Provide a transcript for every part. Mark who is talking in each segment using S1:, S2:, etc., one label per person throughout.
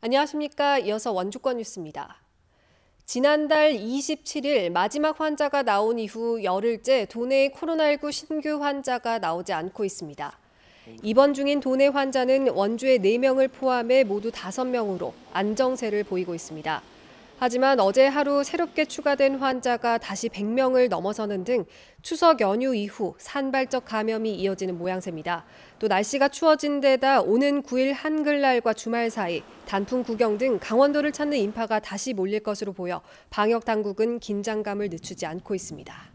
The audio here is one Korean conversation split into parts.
S1: 안녕하십니까. 이어서 원주권 뉴스입니다. 지난달 27일 마지막 환자가 나온 이후 열흘째 도내의 코로나19 신규 환자가 나오지 않고 있습니다. 입원 중인 도내 환자는 원주의 4명을 포함해 모두 5명으로 안정세를 보이고 있습니다. 하지만 어제 하루 새롭게 추가된 환자가 다시 100명을 넘어서는 등 추석 연휴 이후 산발적 감염이 이어지는 모양새입니다. 또 날씨가 추워진 데다 오는 9일 한글날과 주말 사이 단풍 구경 등 강원도를 찾는 인파가 다시 몰릴 것으로 보여 방역 당국은 긴장감을 늦추지 않고 있습니다.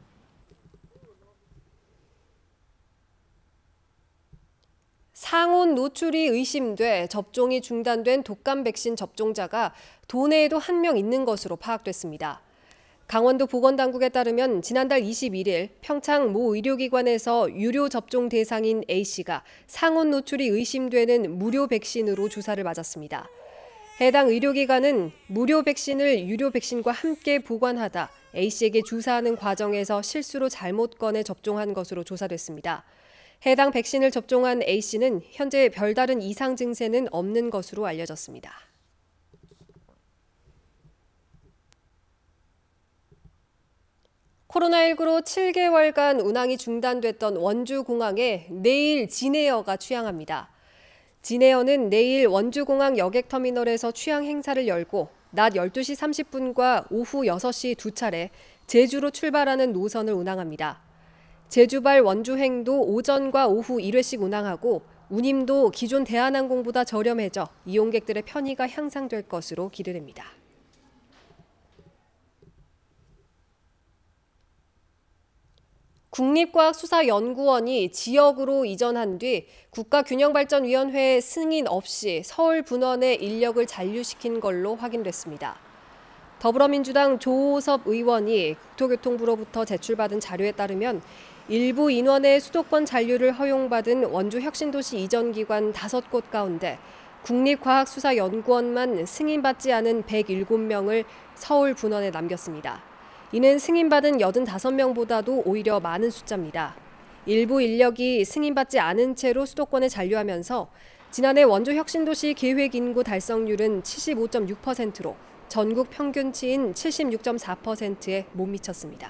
S1: 상온 노출이 의심돼 접종이 중단된 독감 백신 접종자가 도내에도 한 명 있는 것으로 파악됐습니다. 강원도 보건당국에 따르면 지난달 21일 평창 모 의료기관에서 유료 접종 대상인 A씨가 상온 노출이 의심되는 무료 백신으로 주사를 맞았습니다. 해당 의료기관은 무료 백신을 유료 백신과 함께 보관하다 A씨에게 주사하는 과정에서 실수로 잘못 꺼내 접종한 것으로 조사됐습니다. 해당 백신을 접종한 A씨는 현재 별다른 이상 증세는 없는 것으로 알려졌습니다. 코로나19로 7개월간 운항이 중단됐던 원주공항에 내일 진에어가 취항합니다. 진에어는 내일 원주공항 여객터미널에서 취항 행사를 열고 낮 12시 30분과 오후 6시 두 차례 제주로 출발하는 노선을 운항합니다. 제주발 원주행도 오전과 오후 1회씩 운항하고 운임도 기존 대한항공보다 저렴해져 이용객들의 편의가 향상될 것으로 기대됩니다. 국립과학수사연구원이 지역으로 이전한 뒤 국가균형발전위원회의 승인 없이 서울 분원의 인력을 잔류시킨 걸로 확인됐습니다. 더불어민주당 조호섭 의원이 국토교통부로부터 제출받은 자료에 따르면 일부 인원의 수도권 잔류를 허용받은 원주 혁신도시 이전 기관 다섯 곳 가운데 국립과학수사연구원만 승인받지 않은 107명을 서울 분원에 남겼습니다. 이는 승인받은 85명보다도 오히려 많은 숫자입니다. 일부 인력이 승인받지 않은 채로 수도권에 잔류하면서 지난해 원주 혁신도시 계획 인구 달성률은 75.6%로 전국 평균치인 76.4%에 못 미쳤습니다.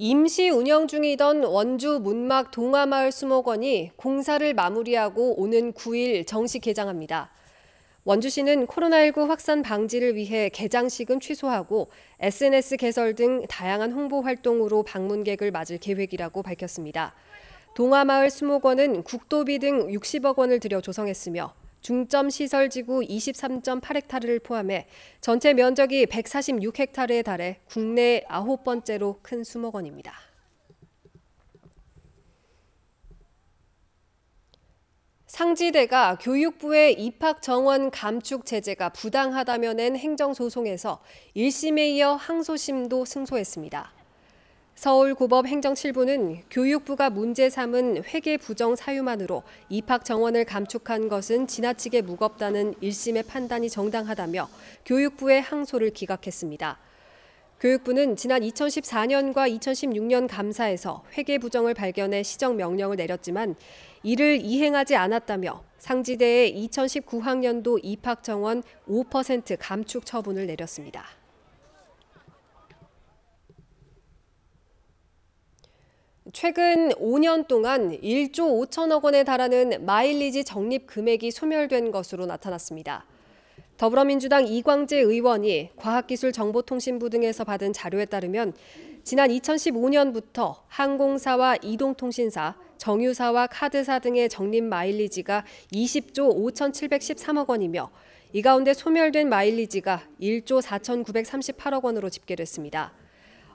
S1: 임시 운영 중이던 원주 문막 동화마을 수목원이 공사를 마무리하고 오는 9일 정식 개장합니다. 원주시는 코로나19 확산 방지를 위해 개장식은 취소하고 SNS 개설 등 다양한 홍보 활동으로 방문객을 맞을 계획이라고 밝혔습니다. 동화마을 수목원은 국도비 등 60억 원을 들여 조성했으며 중점 시설 지구 23.8헥타르를 포함해 전체 면적이 146헥타르에 달해 국내 아홉 번째로 큰 수목원입니다. 상지대가 교육부의 입학 정원 감축 제재가 부당하다며 낸 행정소송에서 1심에 이어 항소심도 승소했습니다. 서울고법 행정7부는 교육부가 문제 삼은 회계 부정 사유만으로 입학 정원을 감축한 것은 지나치게 무겁다는 1심의 판단이 정당하다며 교육부의 항소를 기각했습니다. 교육부는 지난 2014년과 2016년 감사에서 회계 부정을 발견해 시정 명령을 내렸지만 이를 이행하지 않았다며 상지대에 2019학년도 입학 정원 5% 감축 처분을 내렸습니다. 최근 5년 동안 1조 5천억 원에 달하는 마일리지 적립 금액이 소멸된 것으로 나타났습니다. 더불어민주당 이광재 의원이 과학기술정보통신부 등에서 받은 자료에 따르면 지난 2015년부터 항공사와 이동통신사, 정유사와 카드사 등의 적립 마일리지가 20조 5,713억 원이며 이 가운데 소멸된 마일리지가 1조 4,938억 원으로 집계됐습니다.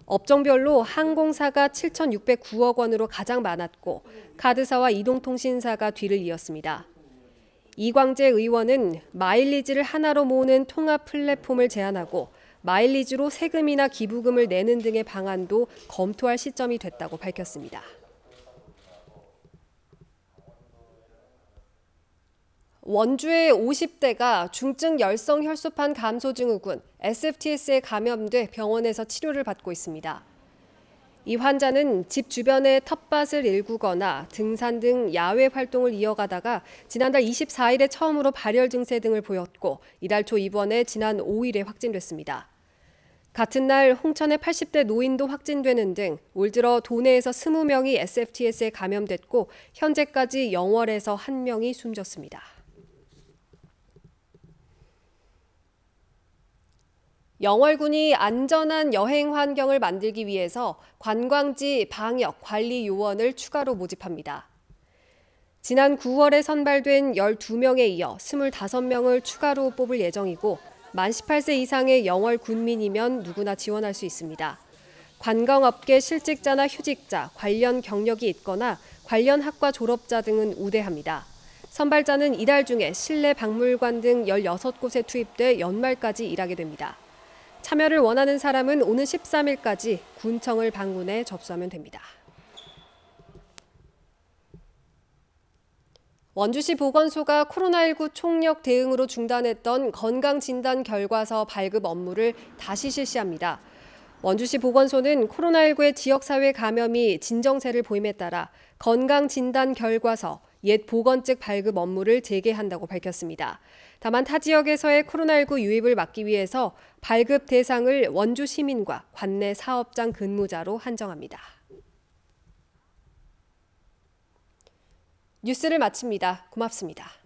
S1: 업종별로 항공사가 7,609억 원으로 가장 많았고 카드사와 이동통신사가 뒤를 이었습니다. 이광재 의원은 마일리지를 하나로 모으는 통합 플랫폼을 제안하고 마일리지로 세금이나 기부금을 내는 등의 방안도 검토할 시점이 됐다고 밝혔습니다. 원주의 50대가 중증 열성 혈소판 감소 증후군 SFTS에 감염돼 병원에서 치료를 받고 있습니다. 이 환자는 집 주변의 텃밭을 일구거나 등산 등 야외 활동을 이어가다가 지난달 24일에 처음으로 발열 증세 등을 보였고 이달 초 입원해 지난 5일에 확진됐습니다. 같은 날 홍천의 80대 노인도 확진되는 등 올 들어 도내에서 20명이 SFTS에 감염됐고 현재까지 영월에서 1명이 숨졌습니다. 영월군이 안전한 여행 환경을 만들기 위해서 관광지 방역 관리 요원을 추가로 모집합니다. 지난 9월에 선발된 12명에 이어 25명을 추가로 뽑을 예정이고 만 18세 이상의 영월 군민이면 누구나 지원할 수 있습니다. 관광업계 실직자나 휴직자, 관련 경력이 있거나 관련 학과 졸업자 등은 우대합니다. 선발자는 이달 중에 실내 박물관 등 16곳에 투입돼 연말까지 일하게 됩니다. 참여를 원하는 사람은 오는 13일까지 군청을 방문해 접수하면 됩니다. 원주시 보건소가 코로나19 총력 대응으로 중단했던 건강진단 결과서 발급 업무를 다시 실시합니다. 원주시 보건소는 코로나19의 지역사회 감염이 진정세를 보임에 따라 건강진단 결과서, 옛 보건증 발급 업무를 재개한다고 밝혔습니다. 다만 타 지역에서의 코로나19 유입을 막기 위해서 발급 대상을 원주 시민과 관내 사업장 근무자로 한정합니다. 뉴스를 마칩니다. 고맙습니다.